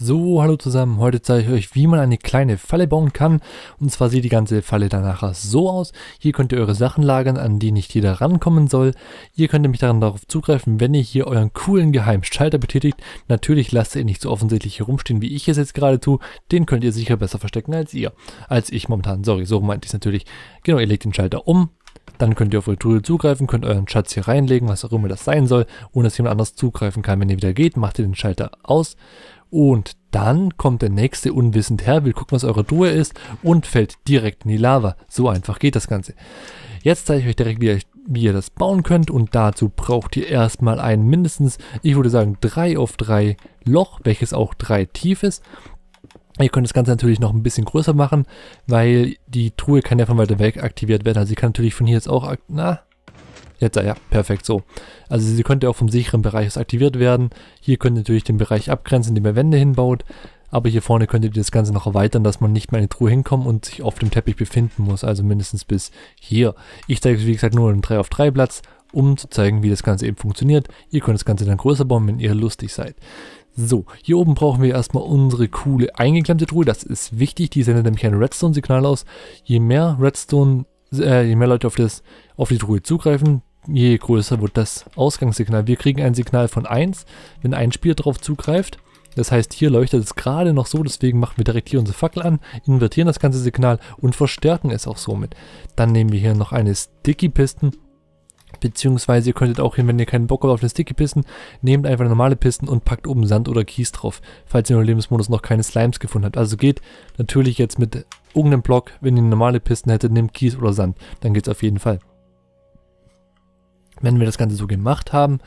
So, hallo zusammen. Heute zeige ich euch, wie man eine kleine Falle bauen kann. Und zwar sieht die ganze Falle danach so aus. Hier könnt ihr eure Sachen lagern, an die nicht jeder rankommen soll. Ihr könnt nämlich daran darauf zugreifen, wenn ihr hier euren coolen geheimen Schalter betätigt. Natürlich lasst ihr nicht so offensichtlich hier rumstehen, wie ich es jetzt gerade tue. Den könnt ihr sicher besser verstecken als ihr. Als ich momentan. Sorry, so meinte ich es natürlich. Genau, ihr legt den Schalter um, dann könnt ihr auf eure Trudel zugreifen, könnt euren Schatz hier reinlegen, was auch immer das sein soll, ohne dass jemand anders zugreifen kann. Wenn ihr wieder geht, macht ihr den Schalter aus und dann kommt der nächste unwissend her, will gucken, was eure Truhe ist und fällt direkt in die Lava. So einfach geht das Ganze. Jetzt zeige ich euch direkt, wie ihr, wie ihr das bauen könnt und dazu braucht ihr erstmal ein mindestens, ich würde sagen, 3 auf 3 Loch, welches auch 3 tief ist. Ihr könnt das Ganze natürlich noch ein bisschen größer machen, weil die Truhe kann ja von weiter weg aktiviert werden. Also sie kann natürlich von hier jetzt auch, na, jetzt, ah ja, perfekt, so. Also sie könnte auch vom sicheren Bereich aus aktiviert werden. Hier könnt ihr natürlich den Bereich abgrenzen, indem ihr Wände hinbaut. Aber hier vorne könntet ihr das Ganze noch erweitern, dass man nicht mehr in die Truhe hinkommt und sich auf dem Teppich befinden muss. Also mindestens bis hier. Ich zeige euch, wie gesagt nur einen 3 auf 3 Platz, um zu zeigen, wie das Ganze eben funktioniert. Ihr könnt das Ganze dann größer bauen, wenn ihr lustig seid. So, hier oben brauchen wir erstmal unsere coole eingeklemmte Truhe. Das ist wichtig, die sendet nämlich ein Redstone-Signal aus. Je mehr Redstone, äh, je mehr Leute auf, das, auf die Truhe zugreifen, je größer wird das Ausgangssignal. Wir kriegen ein Signal von 1, wenn ein Spieler drauf zugreift. Das heißt, hier leuchtet es gerade noch so, deswegen machen wir direkt hier unsere Fackel an, invertieren das ganze Signal und verstärken es auch somit. Dann nehmen wir hier noch eine Sticky-Pisten Beziehungsweise ihr könntet auch hin, wenn ihr keinen Bock habt auf eine Sticky Pisten, nehmt einfach eine normale Pisten und packt oben Sand oder Kies drauf, falls ihr im Lebensmodus noch keine Slimes gefunden habt. Also geht natürlich jetzt mit irgendeinem Block, wenn ihr eine normale Pisten hättet, nehmt Kies oder Sand, dann geht's auf jeden Fall. Wenn wir das Ganze so gemacht haben,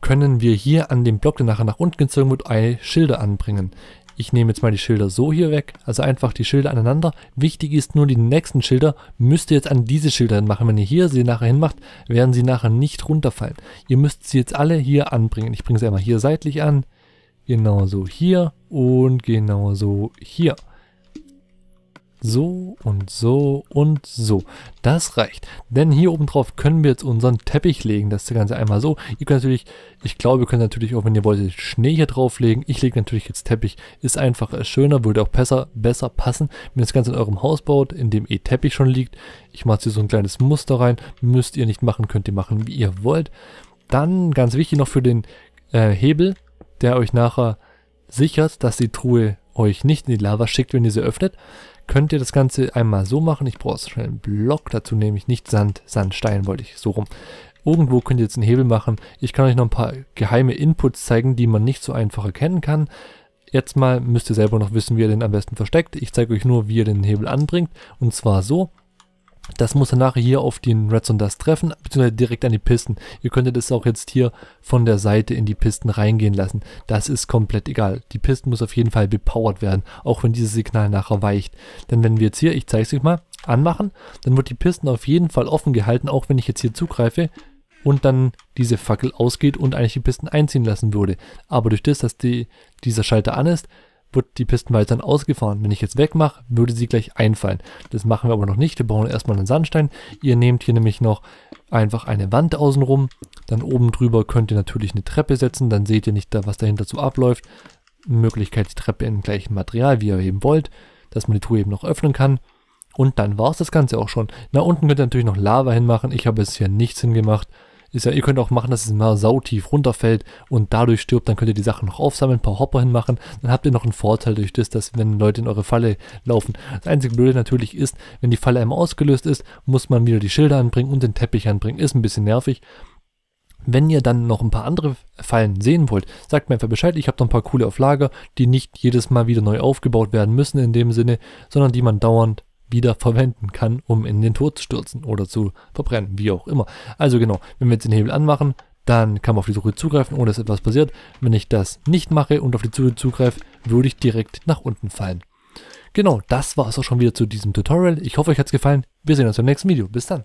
können wir hier an dem Block, der nachher nach unten gezogen wird, Schilder anbringen. Ich nehme jetzt mal die Schilder so hier weg, also einfach die Schilder aneinander. Wichtig ist nur, die nächsten Schilder müsst ihr jetzt an diese Schilder hinmachen. Wenn ihr hier sie nachher hinmacht, werden sie nachher nicht runterfallen. Ihr müsst sie jetzt alle hier anbringen. Ich bringe sie einmal hier seitlich an, genauso hier und genauso hier. So und so und so. Das reicht. Denn hier oben drauf können wir jetzt unseren Teppich legen. Das Ganze einmal so. Ihr könnt natürlich, ich glaube, ihr könnt natürlich auch, wenn ihr wollt, Schnee hier drauf legen. Ich lege natürlich jetzt Teppich. Ist einfacher, ist schöner, würde auch besser, besser passen, wenn ihr das Ganze in eurem Haus baut, in dem eh Teppich schon liegt. Ich mache jetzt hier so ein kleines Muster rein. Müsst ihr nicht machen, könnt ihr machen, wie ihr wollt. Dann, ganz wichtig noch für den äh, Hebel, der euch nachher sichert, dass die Truhe euch nicht in die Lava schickt, wenn ihr sie öffnet, könnt ihr das Ganze einmal so machen. Ich brauche schnell einen Block, dazu nehme ich nicht Sand, Sandstein wollte ich so rum. Irgendwo könnt ihr jetzt einen Hebel machen. Ich kann euch noch ein paar geheime Inputs zeigen, die man nicht so einfach erkennen kann. Jetzt mal müsst ihr selber noch wissen, wie ihr den am besten versteckt. Ich zeige euch nur, wie ihr den Hebel anbringt. Und zwar so, das muss dann nachher hier auf den Redstone Dust treffen, beziehungsweise direkt an die Pisten. Ihr könntet es auch jetzt hier von der Seite in die Pisten reingehen lassen. Das ist komplett egal. Die Pisten muss auf jeden Fall bepowert werden, auch wenn dieses Signal nachher weicht. Denn wenn wir jetzt hier, ich zeige es euch mal, anmachen, dann wird die Pisten auf jeden Fall offen gehalten, auch wenn ich jetzt hier zugreife und dann diese Fackel ausgeht und eigentlich die Pisten einziehen lassen würde. Aber durch das, dass die, dieser Schalter an ist, wird die Pistenweite dann ausgefahren. Wenn ich jetzt wegmache, würde sie gleich einfallen. Das machen wir aber noch nicht. Wir brauchen erstmal einen Sandstein. Ihr nehmt hier nämlich noch einfach eine Wand außenrum. Dann oben drüber könnt ihr natürlich eine Treppe setzen. Dann seht ihr nicht, was dahinter so abläuft. Möglichkeit, die Treppe in gleichem Material, wie ihr eben wollt, dass man die Truhe eben noch öffnen kann. Und dann war es das Ganze auch schon. Na, unten könnt ihr natürlich noch Lava hinmachen. Ich habe es hier nichts hingemacht ist ja, ihr könnt auch machen, dass es mal sautief runterfällt und dadurch stirbt, dann könnt ihr die Sachen noch aufsammeln, ein paar Hopper hinmachen, dann habt ihr noch einen Vorteil durch das, dass wenn Leute in eure Falle laufen. Das einzige Blöde natürlich ist, wenn die Falle einmal ausgelöst ist, muss man wieder die Schilder anbringen und den Teppich anbringen. Ist ein bisschen nervig. Wenn ihr dann noch ein paar andere Fallen sehen wollt, sagt mir einfach Bescheid. Ich habe noch ein paar coole auf Lager, die nicht jedes Mal wieder neu aufgebaut werden müssen in dem Sinne, sondern die man dauernd wieder verwenden kann, um in den Tod zu stürzen oder zu verbrennen, wie auch immer. Also genau, wenn wir jetzt den Hebel anmachen, dann kann man auf die Suche zugreifen, ohne dass etwas passiert. Wenn ich das nicht mache und auf die Suche zugreife, würde ich direkt nach unten fallen. Genau, das war es auch schon wieder zu diesem Tutorial. Ich hoffe, euch hat es gefallen. Wir sehen uns beim nächsten Video. Bis dann.